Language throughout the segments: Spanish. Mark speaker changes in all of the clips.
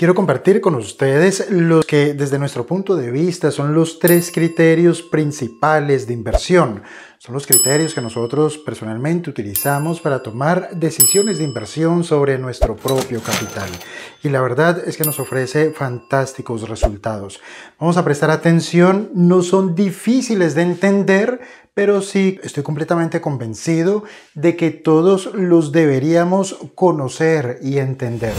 Speaker 1: Quiero compartir con ustedes los que desde nuestro punto de vista son los tres criterios principales de inversión. Son los criterios que nosotros personalmente utilizamos para tomar decisiones de inversión sobre nuestro propio capital. Y la verdad es que nos ofrece fantásticos resultados. Vamos a prestar atención, no son difíciles de entender, pero sí estoy completamente convencido de que todos los deberíamos conocer y entender.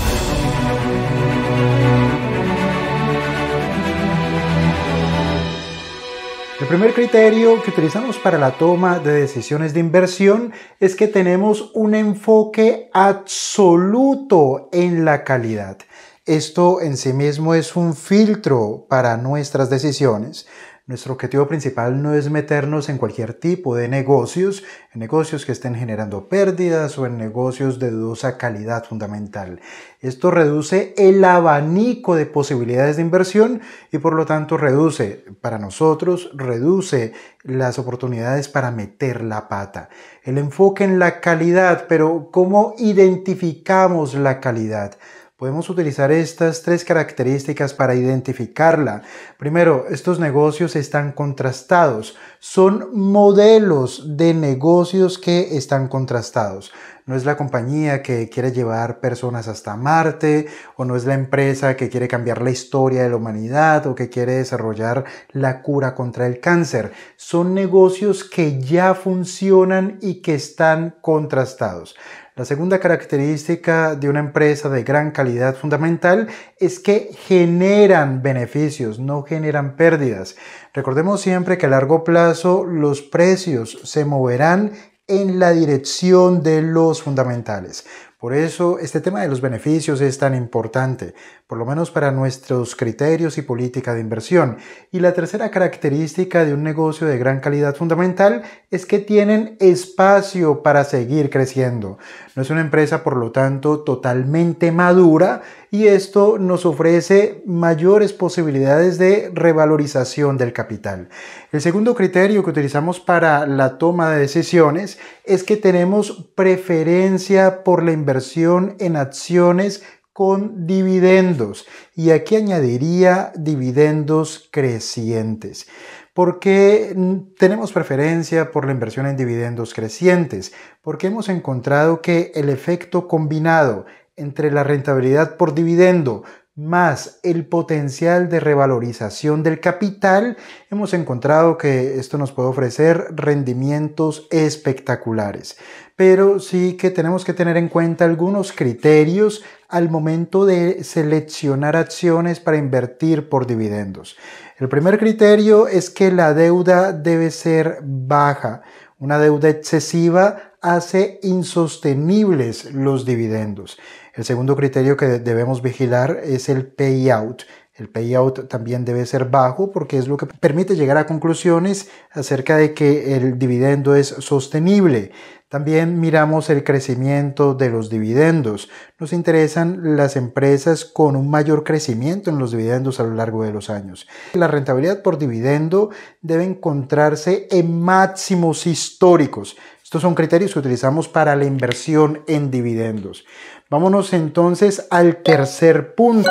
Speaker 1: El primer criterio que utilizamos para la toma de decisiones de inversión es que tenemos un enfoque absoluto en la calidad. Esto en sí mismo es un filtro para nuestras decisiones. Nuestro objetivo principal no es meternos en cualquier tipo de negocios, en negocios que estén generando pérdidas o en negocios de dudosa calidad fundamental. Esto reduce el abanico de posibilidades de inversión y por lo tanto reduce, para nosotros, reduce las oportunidades para meter la pata. El enfoque en la calidad, pero ¿cómo identificamos la calidad? Podemos utilizar estas tres características para identificarla. Primero, estos negocios están contrastados. Son modelos de negocios que están contrastados no es la compañía que quiere llevar personas hasta Marte, o no es la empresa que quiere cambiar la historia de la humanidad, o que quiere desarrollar la cura contra el cáncer. Son negocios que ya funcionan y que están contrastados. La segunda característica de una empresa de gran calidad fundamental es que generan beneficios, no generan pérdidas. Recordemos siempre que a largo plazo los precios se moverán en la dirección de los fundamentales. Por eso este tema de los beneficios es tan importante, por lo menos para nuestros criterios y política de inversión. Y la tercera característica de un negocio de gran calidad fundamental es que tienen espacio para seguir creciendo. No es una empresa, por lo tanto, totalmente madura y esto nos ofrece mayores posibilidades de revalorización del capital. El segundo criterio que utilizamos para la toma de decisiones es que tenemos preferencia por la inversión en acciones con dividendos. Y aquí añadiría dividendos crecientes. porque mm, tenemos preferencia por la inversión en dividendos crecientes? Porque hemos encontrado que el efecto combinado entre la rentabilidad por dividendo más el potencial de revalorización del capital, hemos encontrado que esto nos puede ofrecer rendimientos espectaculares. Pero sí que tenemos que tener en cuenta algunos criterios al momento de seleccionar acciones para invertir por dividendos. El primer criterio es que la deuda debe ser baja. Una deuda excesiva hace insostenibles los dividendos. El segundo criterio que debemos vigilar es el payout. El payout también debe ser bajo porque es lo que permite llegar a conclusiones acerca de que el dividendo es sostenible. También miramos el crecimiento de los dividendos. Nos interesan las empresas con un mayor crecimiento en los dividendos a lo largo de los años. La rentabilidad por dividendo debe encontrarse en máximos históricos. Estos son criterios que utilizamos para la inversión en dividendos. Vámonos entonces al tercer punto.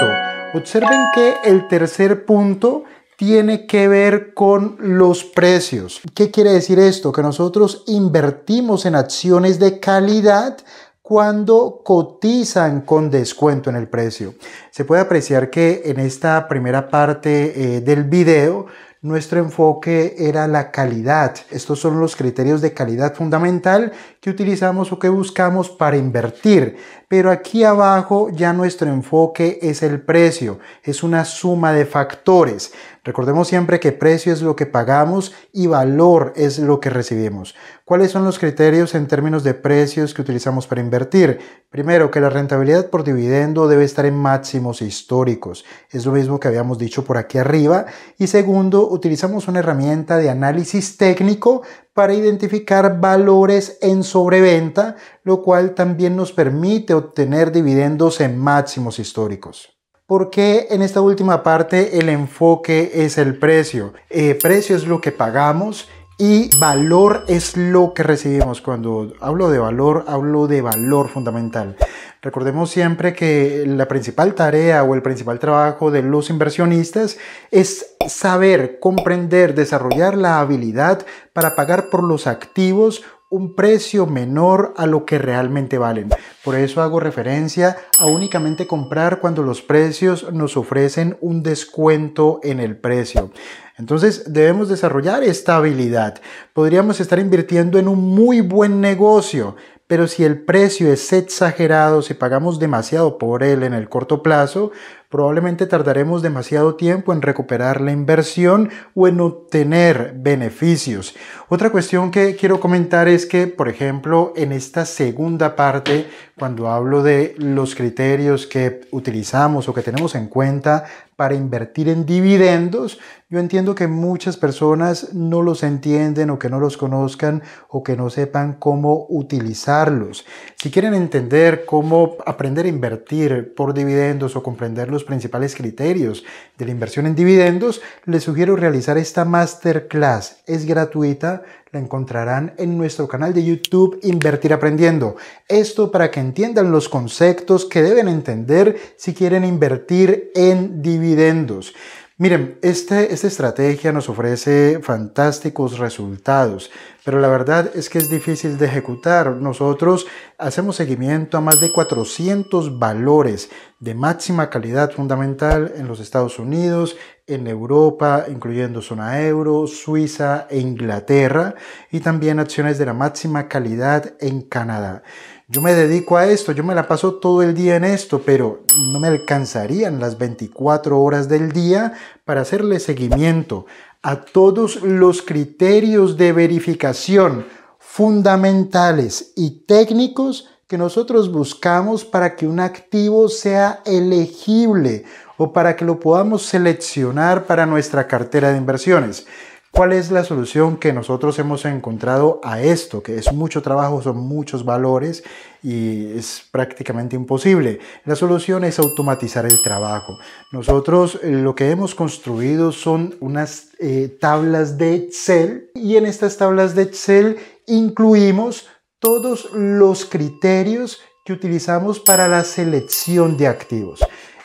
Speaker 1: Observen que el tercer punto tiene que ver con los precios. ¿Qué quiere decir esto? Que nosotros invertimos en acciones de calidad cuando cotizan con descuento en el precio. Se puede apreciar que en esta primera parte eh, del video nuestro enfoque era la calidad. Estos son los criterios de calidad fundamental que utilizamos o que buscamos para invertir. Pero aquí abajo ya nuestro enfoque es el precio, es una suma de factores. Recordemos siempre que precio es lo que pagamos y valor es lo que recibimos. ¿Cuáles son los criterios en términos de precios que utilizamos para invertir? Primero, que la rentabilidad por dividendo debe estar en máximos históricos. Es lo mismo que habíamos dicho por aquí arriba. Y segundo, utilizamos una herramienta de análisis técnico para identificar valores en sobreventa, lo cual también nos permite obtener dividendos en máximos históricos porque en esta última parte el enfoque es el precio. Eh, precio es lo que pagamos y valor es lo que recibimos. Cuando hablo de valor, hablo de valor fundamental. Recordemos siempre que la principal tarea o el principal trabajo de los inversionistas es saber, comprender, desarrollar la habilidad para pagar por los activos un precio menor a lo que realmente valen. Por eso hago referencia a únicamente comprar cuando los precios nos ofrecen un descuento en el precio. Entonces debemos desarrollar esta habilidad. Podríamos estar invirtiendo en un muy buen negocio pero si el precio es exagerado, si pagamos demasiado por él en el corto plazo, probablemente tardaremos demasiado tiempo en recuperar la inversión o en obtener beneficios. Otra cuestión que quiero comentar es que, por ejemplo, en esta segunda parte, cuando hablo de los criterios que utilizamos o que tenemos en cuenta para invertir en dividendos, yo entiendo que muchas personas no los entienden o que no los conozcan o que no sepan cómo utilizarlos. Si quieren entender cómo aprender a invertir por dividendos o comprender los principales criterios de la inversión en dividendos, les sugiero realizar esta masterclass. Es gratuita la encontrarán en nuestro canal de YouTube Invertir Aprendiendo. Esto para que entiendan los conceptos que deben entender si quieren invertir en dividendos. Miren, este, esta estrategia nos ofrece fantásticos resultados, pero la verdad es que es difícil de ejecutar. Nosotros hacemos seguimiento a más de 400 valores de máxima calidad fundamental en los Estados Unidos, en Europa, incluyendo zona euro, Suiza e Inglaterra, y también acciones de la máxima calidad en Canadá. Yo me dedico a esto, yo me la paso todo el día en esto, pero no me alcanzarían las 24 horas del día para hacerle seguimiento a todos los criterios de verificación fundamentales y técnicos que nosotros buscamos para que un activo sea elegible o para que lo podamos seleccionar para nuestra cartera de inversiones. ¿Cuál es la solución que nosotros hemos encontrado a esto? Que es mucho trabajo, son muchos valores y es prácticamente imposible. La solución es automatizar el trabajo. Nosotros eh, lo que hemos construido son unas eh, tablas de Excel y en estas tablas de Excel incluimos todos los criterios que utilizamos para la selección de activos.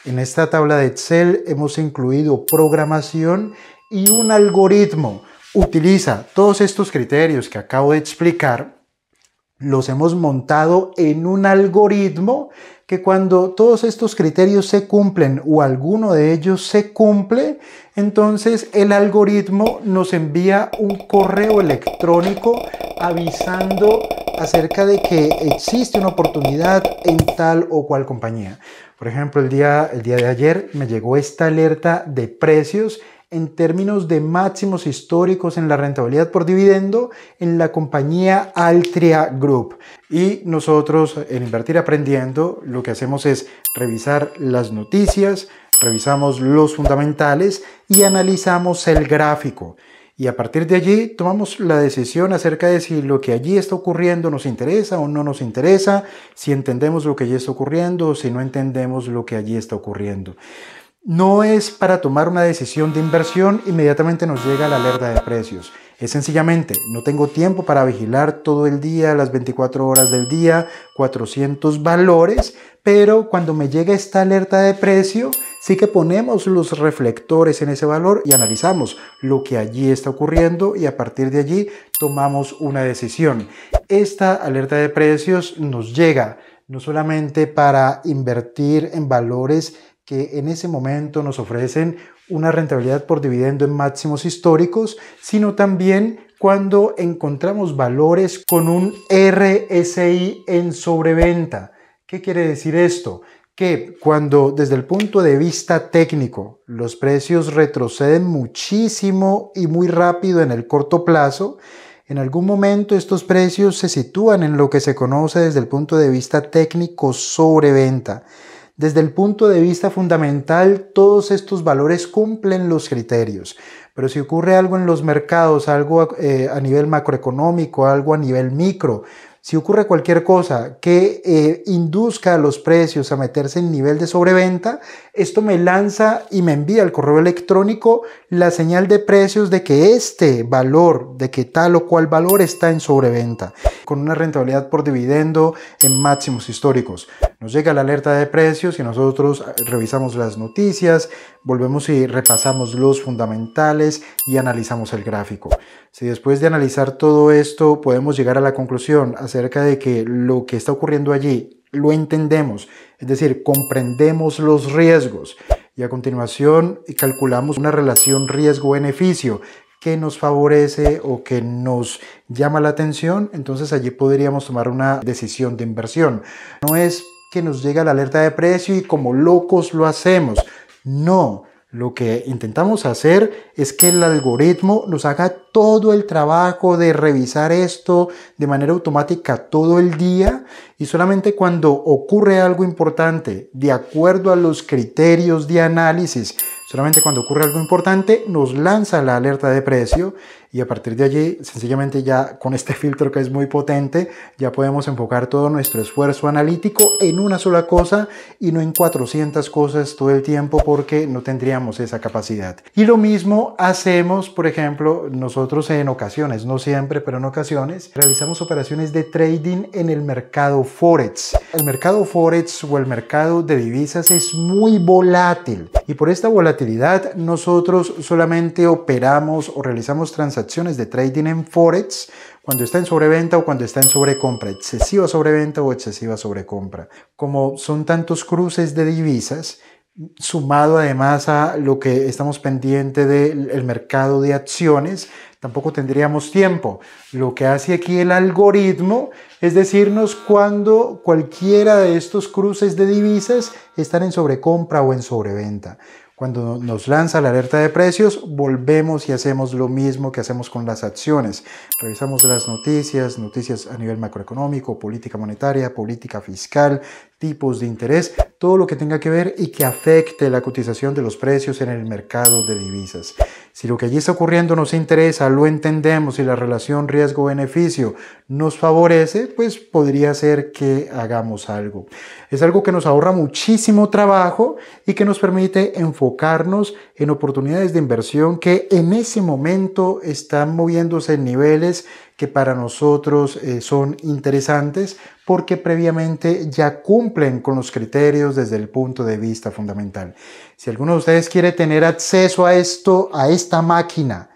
Speaker 1: En esta tabla de Excel hemos incluido programación y un algoritmo utiliza todos estos criterios que acabo de explicar, los hemos montado en un algoritmo que cuando todos estos criterios se cumplen o alguno de ellos se cumple, entonces el algoritmo nos envía un correo electrónico avisando acerca de que existe una oportunidad en tal o cual compañía. Por ejemplo, el día, el día de ayer me llegó esta alerta de precios en términos de máximos históricos en la rentabilidad por dividendo en la compañía Altria Group. Y nosotros en Invertir Aprendiendo lo que hacemos es revisar las noticias, revisamos los fundamentales y analizamos el gráfico. Y a partir de allí tomamos la decisión acerca de si lo que allí está ocurriendo nos interesa o no nos interesa, si entendemos lo que allí está ocurriendo o si no entendemos lo que allí está ocurriendo. No es para tomar una decisión de inversión inmediatamente nos llega la alerta de precios. Es sencillamente, no tengo tiempo para vigilar todo el día, las 24 horas del día, 400 valores, pero cuando me llega esta alerta de precio, sí que ponemos los reflectores en ese valor y analizamos lo que allí está ocurriendo y a partir de allí tomamos una decisión. Esta alerta de precios nos llega no solamente para invertir en valores que en ese momento nos ofrecen una rentabilidad por dividendo en máximos históricos, sino también cuando encontramos valores con un RSI en sobreventa. ¿Qué quiere decir esto? Que cuando desde el punto de vista técnico los precios retroceden muchísimo y muy rápido en el corto plazo, en algún momento estos precios se sitúan en lo que se conoce desde el punto de vista técnico sobreventa. Desde el punto de vista fundamental, todos estos valores cumplen los criterios, pero si ocurre algo en los mercados, algo eh, a nivel macroeconómico, algo a nivel micro, si ocurre cualquier cosa que eh, induzca a los precios a meterse en nivel de sobreventa, esto me lanza y me envía al correo electrónico la señal de precios de que este valor, de que tal o cual valor está en sobreventa con una rentabilidad por dividendo en máximos históricos. Nos llega la alerta de precios y nosotros eh, revisamos las noticias, volvemos y repasamos los fundamentales y analizamos el gráfico. Si después de analizar todo esto podemos llegar a la conclusión acerca de que lo que está ocurriendo allí lo entendemos, es decir, comprendemos los riesgos y a continuación calculamos una relación riesgo-beneficio que nos favorece o que nos llama la atención, entonces allí podríamos tomar una decisión de inversión. No es que nos llega la alerta de precio y como locos lo hacemos. No, lo que intentamos hacer es que el algoritmo nos haga todo el trabajo de revisar esto de manera automática todo el día y solamente cuando ocurre algo importante, de acuerdo a los criterios de análisis, solamente cuando ocurre algo importante nos lanza la alerta de precio y a partir de allí sencillamente ya con este filtro que es muy potente ya podemos enfocar todo nuestro esfuerzo analítico en una sola cosa y no en 400 cosas todo el tiempo porque no tendríamos esa capacidad. Y lo mismo hacemos, por ejemplo, nosotros nosotros en ocasiones, no siempre, pero en ocasiones, realizamos operaciones de trading en el mercado Forex. El mercado Forex o el mercado de divisas es muy volátil y por esta volatilidad nosotros solamente operamos o realizamos transacciones de trading en Forex cuando está en sobreventa o cuando está en sobrecompra, excesiva sobreventa o excesiva sobrecompra. Como son tantos cruces de divisas, sumado además a lo que estamos pendiente del mercado de acciones, Tampoco tendríamos tiempo. Lo que hace aquí el algoritmo es decirnos cuando cualquiera de estos cruces de divisas están en sobrecompra o en sobreventa. Cuando nos lanza la alerta de precios, volvemos y hacemos lo mismo que hacemos con las acciones. Revisamos las noticias, noticias a nivel macroeconómico, política monetaria, política fiscal, tipos de interés, todo lo que tenga que ver y que afecte la cotización de los precios en el mercado de divisas. Si lo que allí está ocurriendo nos interesa, lo entendemos y la relación riesgo-beneficio nos favorece, pues podría ser que hagamos algo. Es algo que nos ahorra muchísimo trabajo y que nos permite enfocarnos en oportunidades de inversión que en ese momento están moviéndose en niveles que para nosotros eh, son interesantes porque previamente ya cumplen con los criterios desde el punto de vista fundamental. Si alguno de ustedes quiere tener acceso a esto, a esta máquina,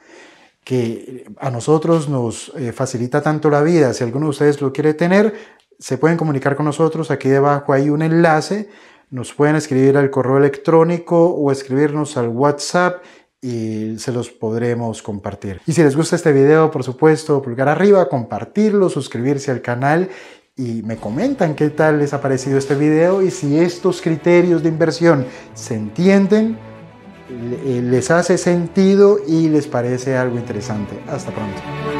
Speaker 1: que a nosotros nos eh, facilita tanto la vida, si alguno de ustedes lo quiere tener, se pueden comunicar con nosotros. Aquí debajo hay un enlace. Nos pueden escribir al correo electrónico o escribirnos al WhatsApp y se los podremos compartir. Y si les gusta este video, por supuesto, pulgar arriba, compartirlo, suscribirse al canal y me comentan qué tal les ha parecido este video y si estos criterios de inversión se entienden, eh, les hace sentido y les parece algo interesante. Hasta pronto.